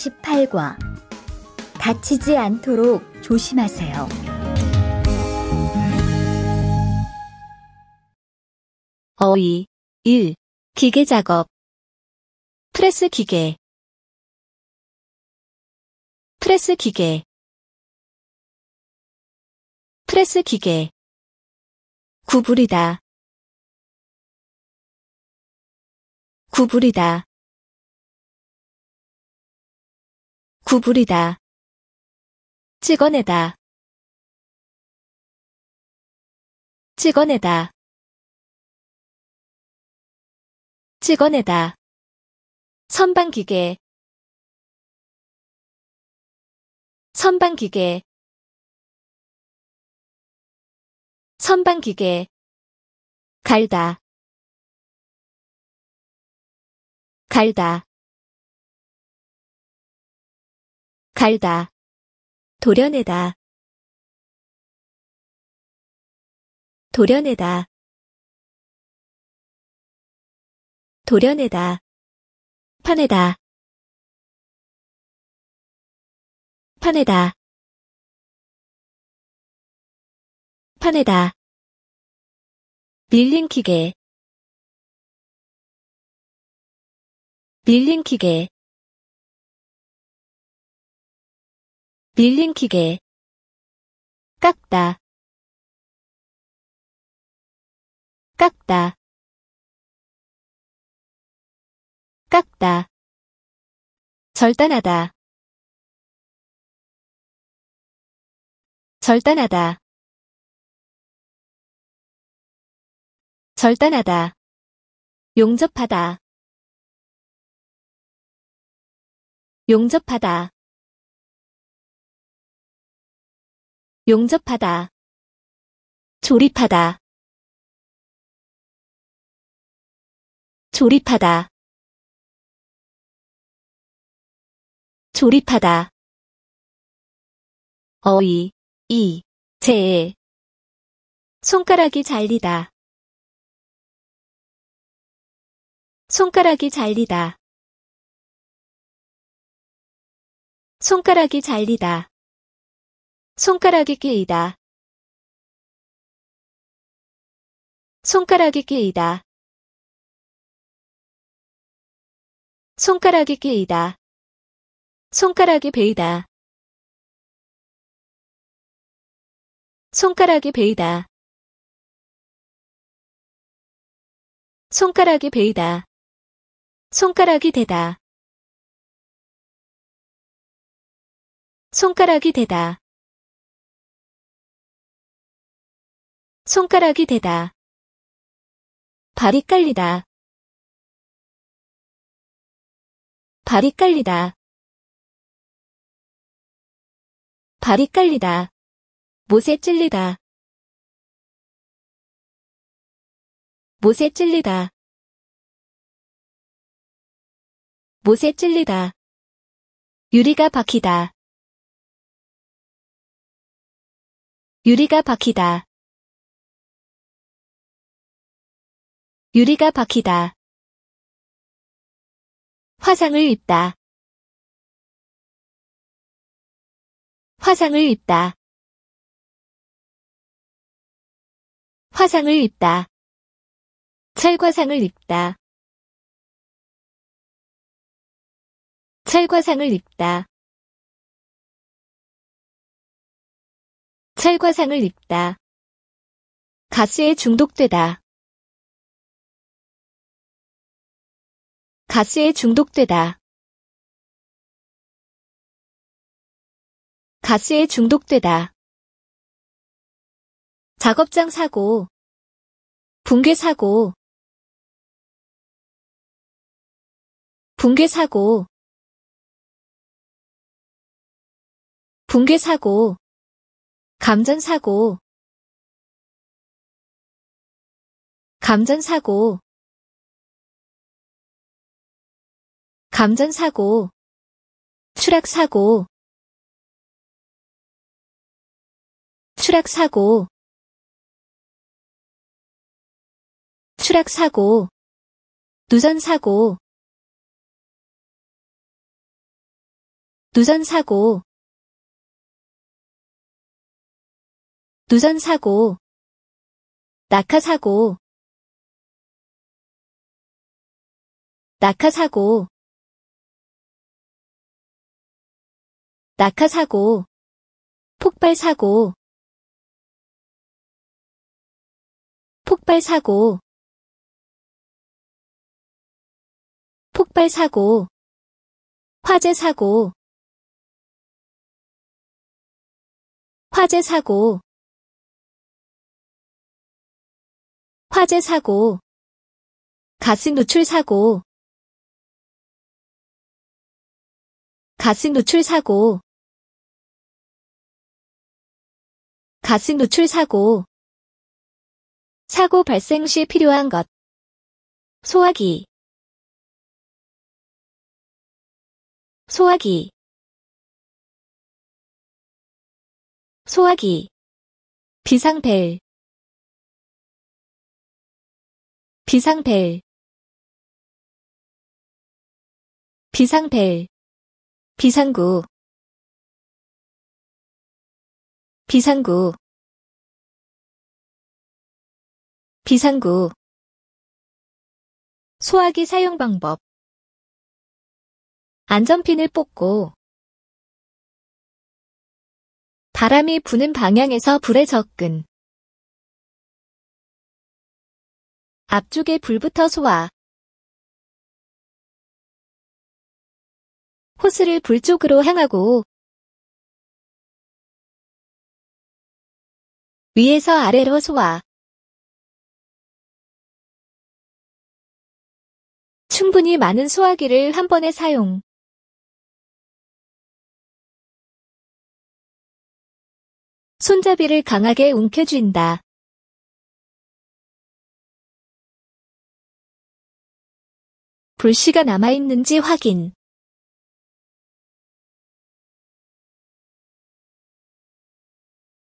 48과 다치지 않도록 조심하세요. 어휘 1. 기계 작업 프레스 기계 프레스 기계 프레스 기계 구부리다 구부리다 구부리다. 찍어내다. 찍어내다. 찍어내다. 선반기계. 선반기계. 선반기계. 갈다. 갈다. 갈다. 도려내다. 도려내다. 도려내다. 파내다. 파내다. 파내다. 밀린 기계. 밀린 기계. 밀린 기계 깎다 깎다 깎다 절단하다 절단하다 절단하다 용접하다 용접하다 용접하다. 조립하다. 조립하다. 조립하다. 어이, 이, 제. 손가락이 잘리다. 손가락이 잘리다. 손가락이 잘리다. 손가락이 끼이다. 손가락이 끼이다. 손가락이 끼이다. 손가락이 베이다. 손가락이 베이다. 손가락이 베이다. 손가락이 되다. 손가락이 되다. 손가락이 되다 발이 깔리다. 발이 깔리다. 발이 깔리다. 못에 찔리다. 못에 찔리다. 못에 찔리다. 유리가 박히다. 유리가 박히다. 유리가 박히다. 화상을 입다. 화상을 입다. 화상을 입다. 철과상을 입다. 철과상을 입다. 철과상을 입다. 가스에 중독되다. 가스에 중독되다. 가스에 중독되다. 작업장 사고, 붕괴 사고, 붕괴 사고, 붕괴 사고, 감전 사고, 감전 사고, 감전사고, 추락사고, 추락사고, 추락사고, 누전사고, 누전사고, 누전사고, 낙하사고, 낙하사고 낙하 사고, 폭발 사고, 폭발 사고, 폭발 사고, 화재 사고, 화재 사고, 화재 사고, 가스 누출 사고, 가스 누출 사고, 가스 누출 사고 사고 발생 시 필요한 것 소화기 소화기 소화기 비상벨 비상벨 비상벨 비상구 비상구 비상구 소화기 사용 방법 안전핀을 뽑고 바람이 부는 방향에서 불에 접근 앞쪽에 불부터 소화 호스를 불 쪽으로 향하고 위에서 아래로 소화 충분히 많은 소화기를 한 번에 사용. 손잡이를 강하게 움켜쥔다. 불씨가 남아있는지 확인.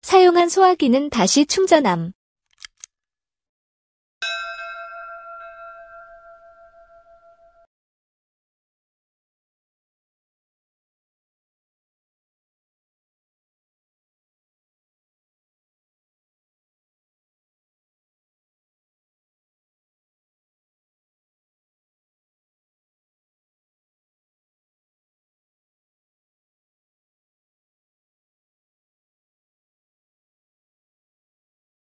사용한 소화기는 다시 충전함.